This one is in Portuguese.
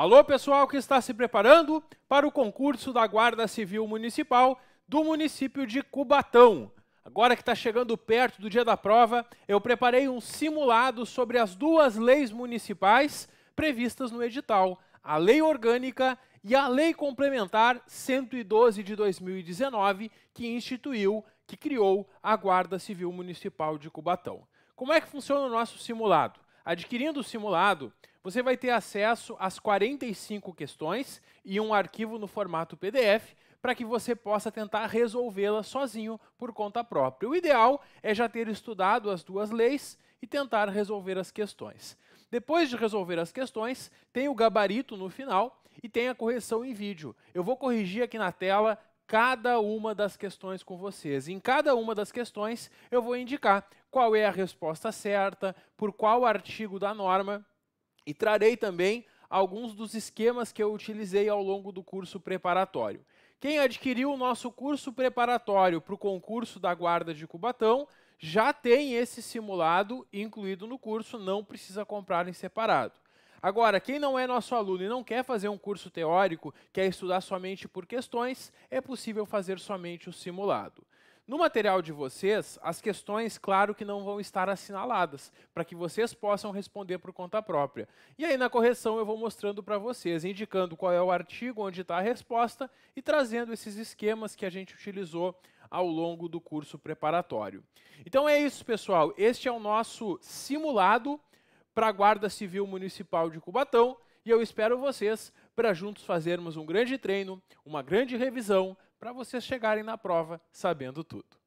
Alô, pessoal que está se preparando para o concurso da Guarda Civil Municipal do município de Cubatão. Agora que está chegando perto do dia da prova, eu preparei um simulado sobre as duas leis municipais previstas no edital: a Lei Orgânica e a Lei Complementar 112 de 2019, que instituiu, que criou a Guarda Civil Municipal de Cubatão. Como é que funciona o nosso simulado? Adquirindo o simulado, você vai ter acesso às 45 questões e um arquivo no formato PDF para que você possa tentar resolvê-las sozinho por conta própria. O ideal é já ter estudado as duas leis e tentar resolver as questões. Depois de resolver as questões, tem o gabarito no final e tem a correção em vídeo. Eu vou corrigir aqui na tela cada uma das questões com vocês. Em cada uma das questões, eu vou indicar qual é a resposta certa, por qual artigo da norma e trarei também alguns dos esquemas que eu utilizei ao longo do curso preparatório. Quem adquiriu o nosso curso preparatório para o concurso da Guarda de Cubatão já tem esse simulado incluído no curso, não precisa comprar em separado. Agora, quem não é nosso aluno e não quer fazer um curso teórico, quer estudar somente por questões, é possível fazer somente o simulado. No material de vocês, as questões, claro que não vão estar assinaladas, para que vocês possam responder por conta própria. E aí na correção eu vou mostrando para vocês, indicando qual é o artigo onde está a resposta e trazendo esses esquemas que a gente utilizou ao longo do curso preparatório. Então é isso, pessoal. Este é o nosso simulado para a Guarda Civil Municipal de Cubatão e eu espero vocês para juntos fazermos um grande treino, uma grande revisão para vocês chegarem na prova sabendo tudo.